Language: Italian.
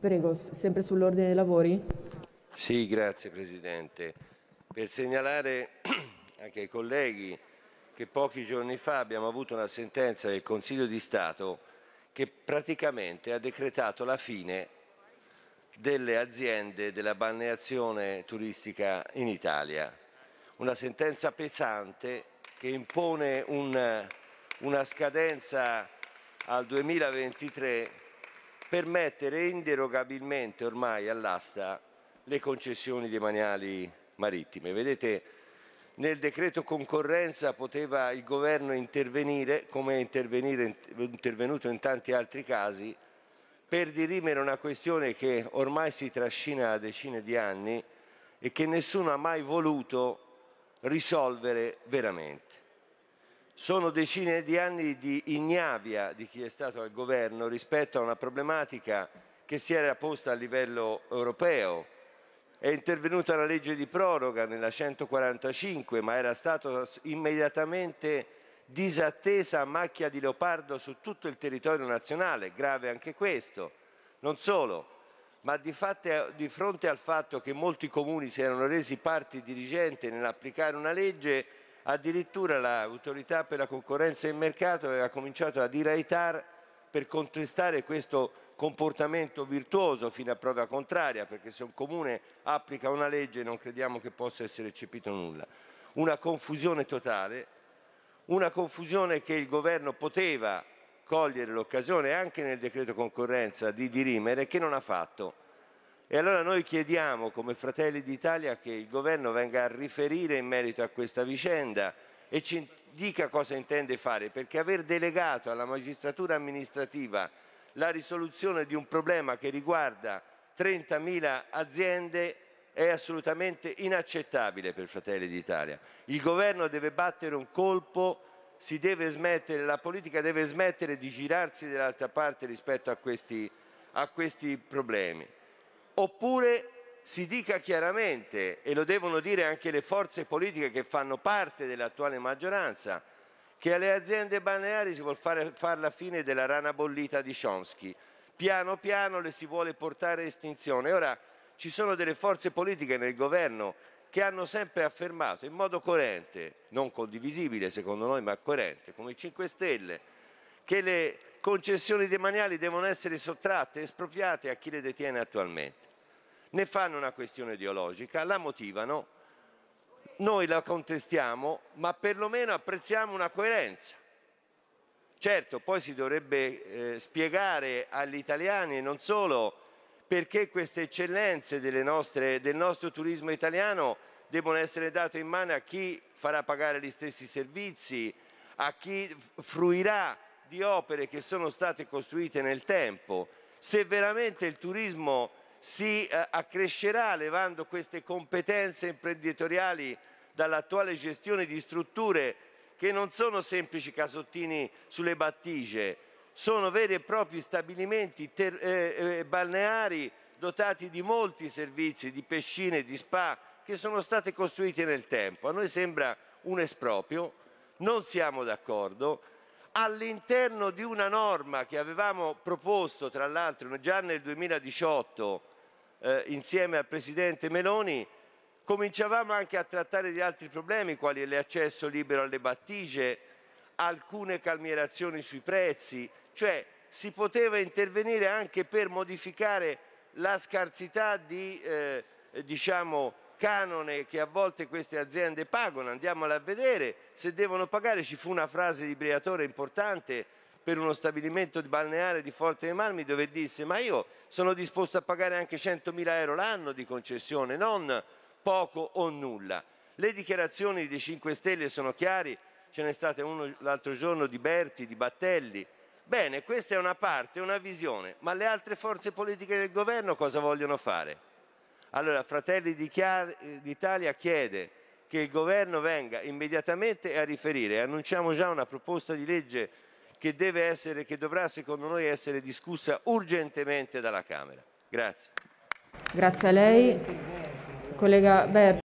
Prego, sempre sull'ordine dei lavori. Sì, grazie Presidente. Per segnalare anche ai colleghi che pochi giorni fa abbiamo avuto una sentenza del Consiglio di Stato che praticamente ha decretato la fine delle aziende della balneazione turistica in Italia. Una sentenza pesante che impone un, una scadenza al 2023 per mettere inderogabilmente ormai all'asta le concessioni demaniali marittime. Vedete, nel decreto concorrenza poteva il governo intervenire, come è intervenuto in tanti altri casi, per dirimere una questione che ormai si trascina da decine di anni e che nessuno ha mai voluto risolvere veramente. Sono decine di anni di ignavia di chi è stato al governo rispetto a una problematica che si era posta a livello europeo. È intervenuta la legge di proroga nella 145, ma era stata immediatamente disattesa a macchia di leopardo su tutto il territorio nazionale, grave anche questo. Non solo, ma di, fatto, di fronte al fatto che molti comuni si erano resi parti dirigente nell'applicare una legge, addirittura l'autorità per la concorrenza e il mercato aveva cominciato a dire ai TAR per contestare questo comportamento virtuoso fino a prova contraria, perché se un comune applica una legge non crediamo che possa essere eccepito nulla. Una confusione totale, una confusione che il governo poteva cogliere l'occasione anche nel decreto concorrenza di dirimere che non ha fatto. E allora noi chiediamo come Fratelli d'Italia che il governo venga a riferire in merito a questa vicenda e ci dica cosa intende fare, perché aver delegato alla magistratura amministrativa la risoluzione di un problema che riguarda 30.000 aziende è assolutamente inaccettabile per Fratelli d'Italia. Il governo deve battere un colpo, deve smettere, la politica deve smettere di girarsi dall'altra parte rispetto a questi, a questi problemi oppure si dica chiaramente, e lo devono dire anche le forze politiche che fanno parte dell'attuale maggioranza, che alle aziende balneari si vuole fare, fare la fine della rana bollita di Chomsky. Piano piano le si vuole portare a estinzione. Ora ci sono delle forze politiche nel governo che hanno sempre affermato in modo coerente, non condivisibile secondo noi, ma coerente, come i 5 Stelle, che le concessioni demaniali devono essere sottratte, espropriate a chi le detiene attualmente ne fanno una questione ideologica, la motivano, noi la contestiamo, ma perlomeno apprezziamo una coerenza. Certo, poi si dovrebbe eh, spiegare agli italiani e non solo perché queste eccellenze nostre, del nostro turismo italiano devono essere date in mano a chi farà pagare gli stessi servizi, a chi fruirà di opere che sono state costruite nel tempo. Se veramente il turismo si eh, accrescerà levando queste competenze imprenditoriali dall'attuale gestione di strutture che non sono semplici casottini sulle battigie, sono veri e propri stabilimenti eh, eh, balneari dotati di molti servizi, di piscine, di spa, che sono state costruite nel tempo. A noi sembra un esproprio, non siamo d'accordo. All'interno di una norma che avevamo proposto, tra l'altro, già nel 2018, eh, insieme al Presidente Meloni, cominciavamo anche a trattare di altri problemi, quali l'accesso libero alle battigie, alcune calmierazioni sui prezzi, cioè si poteva intervenire anche per modificare la scarsità di eh, diciamo, canone che a volte queste aziende pagano, andiamola a vedere, se devono pagare ci fu una frase di Briatore importante per uno stabilimento balneare di Forte dei Marmi dove disse ma io sono disposto a pagare anche 100.000 euro l'anno di concessione, non poco o nulla. Le dichiarazioni dei 5 Stelle sono chiare, ce n'è stata uno l'altro giorno di Berti, di Battelli. Bene, questa è una parte, una visione, ma le altre forze politiche del governo cosa vogliono fare? Allora, Fratelli d'Italia chiede che il governo venga immediatamente a riferire. Annunciamo già una proposta di legge che, deve essere, che dovrà secondo noi essere discussa urgentemente dalla Camera. Grazie. Grazie a lei. Collega Berti.